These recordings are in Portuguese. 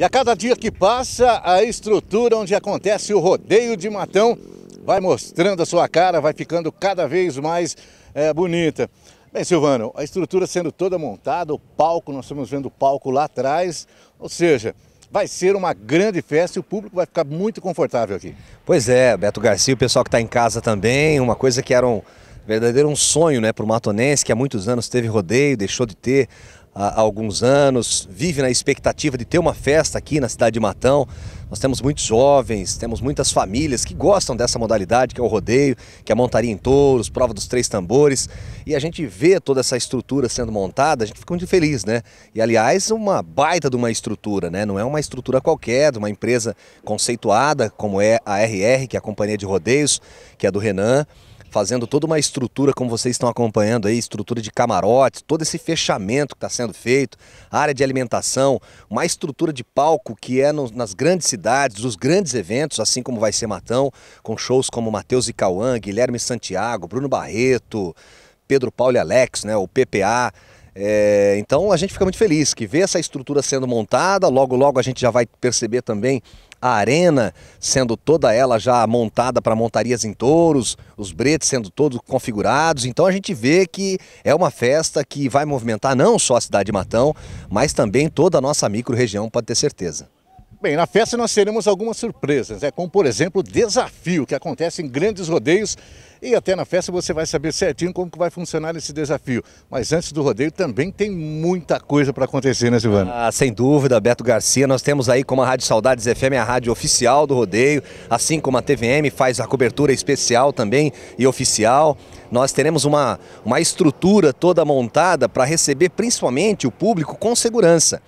E a cada dia que passa, a estrutura onde acontece o rodeio de matão vai mostrando a sua cara, vai ficando cada vez mais é, bonita. Bem, Silvano, a estrutura sendo toda montada, o palco, nós estamos vendo o palco lá atrás, ou seja, vai ser uma grande festa e o público vai ficar muito confortável aqui. Pois é, Beto Garcia, o pessoal que está em casa também, uma coisa que era um verdadeiro um sonho né, para o matonense, que há muitos anos teve rodeio, deixou de ter há alguns anos, vive na expectativa de ter uma festa aqui na cidade de Matão. Nós temos muitos jovens, temos muitas famílias que gostam dessa modalidade, que é o rodeio, que é a montaria em touros, prova dos três tambores. E a gente vê toda essa estrutura sendo montada, a gente fica muito feliz, né? E aliás, uma baita de uma estrutura, né? Não é uma estrutura qualquer, de uma empresa conceituada como é a RR, que é a Companhia de Rodeios, que é do Renan fazendo toda uma estrutura, como vocês estão acompanhando aí, estrutura de camarotes, todo esse fechamento que está sendo feito, área de alimentação, uma estrutura de palco que é no, nas grandes cidades, dos grandes eventos, assim como vai ser Matão, com shows como Matheus e Cauã, Guilherme Santiago, Bruno Barreto, Pedro Paulo e Alex, né, o PPA. É, então a gente fica muito feliz que vê essa estrutura sendo montada, logo logo a gente já vai perceber também a arena sendo toda ela já montada para montarias em touros, os bretes sendo todos configurados. Então a gente vê que é uma festa que vai movimentar não só a cidade de Matão, mas também toda a nossa micro-região, pode ter certeza. Bem, na festa nós teremos algumas surpresas, né? como por exemplo o desafio que acontece em grandes rodeios e até na festa você vai saber certinho como que vai funcionar esse desafio. Mas antes do rodeio também tem muita coisa para acontecer, né Silvano? Ah, sem dúvida, Beto Garcia, nós temos aí como a Rádio Saudades FM a rádio oficial do rodeio, assim como a TVM faz a cobertura especial também e oficial. Nós teremos uma, uma estrutura toda montada para receber principalmente o público com segurança.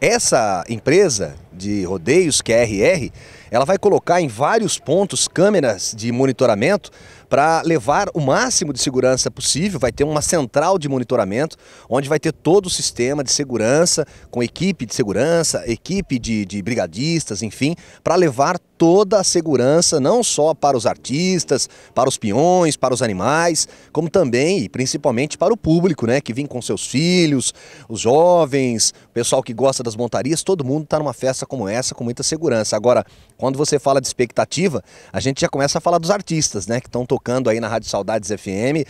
Essa empresa de rodeios, que é a RR, ela vai colocar em vários pontos câmeras de monitoramento para levar o máximo de segurança possível. Vai ter uma central de monitoramento, onde vai ter todo o sistema de segurança, com equipe de segurança, equipe de, de brigadistas, enfim, para levar toda a segurança, não só para os artistas, para os peões, para os animais, como também e principalmente para o público, né? Que vem com seus filhos, os jovens, o pessoal que gosta das montarias, todo mundo está numa festa como essa com muita segurança. Agora, quando você fala de expectativa, a gente já começa a falar dos artistas, né, que estão tocando aí na Rádio Saudades FM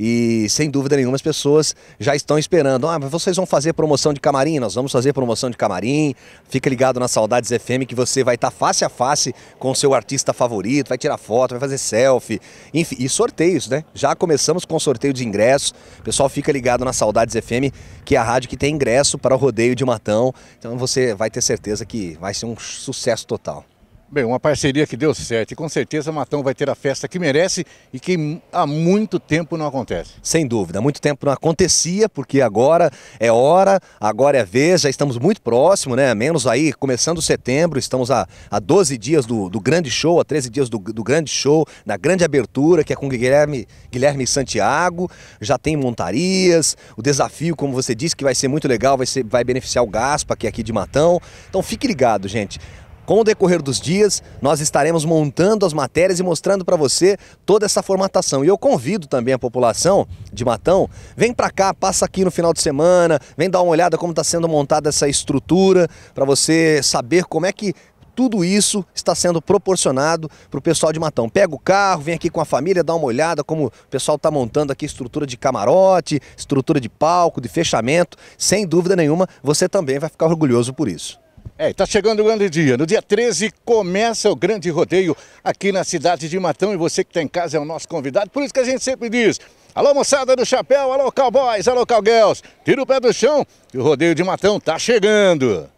e sem dúvida nenhuma as pessoas já estão esperando. Ah, mas vocês vão fazer promoção de camarim? Nós vamos fazer promoção de camarim. Fica ligado na Saudades FM que você vai estar face a face com o seu artista favorito, vai tirar foto, vai fazer selfie, enfim, e sorteios, né? Já começamos com sorteio de ingressos. Pessoal, fica ligado na Saudades FM, que é a rádio que tem ingresso para o rodeio de Matão. Então você vai ter certeza que vai ser um sucesso total. Bem, uma parceria que deu certo e com certeza Matão vai ter a festa que merece e que há muito tempo não acontece. Sem dúvida, há muito tempo não acontecia, porque agora é hora, agora é vez, já estamos muito próximo, né? Menos aí, começando setembro, estamos a, a 12 dias do, do grande show, a 13 dias do, do grande show, na grande abertura, que é com Guilherme, Guilherme Santiago, já tem montarias, o desafio, como você disse, que vai ser muito legal, vai, ser, vai beneficiar o Gaspa, que é aqui de Matão. Então fique ligado, gente. Com o decorrer dos dias, nós estaremos montando as matérias e mostrando para você toda essa formatação. E eu convido também a população de Matão, vem para cá, passa aqui no final de semana, vem dar uma olhada como está sendo montada essa estrutura, para você saber como é que tudo isso está sendo proporcionado para o pessoal de Matão. Pega o carro, vem aqui com a família, dá uma olhada como o pessoal está montando aqui estrutura de camarote, estrutura de palco, de fechamento. Sem dúvida nenhuma, você também vai ficar orgulhoso por isso. É, está chegando o grande dia. No dia 13 começa o grande rodeio aqui na cidade de Matão e você que está em casa é o nosso convidado. Por isso que a gente sempre diz, alô moçada do chapéu, alô cowboys, alô cowgirls, tira o pé do chão que o rodeio de Matão está chegando.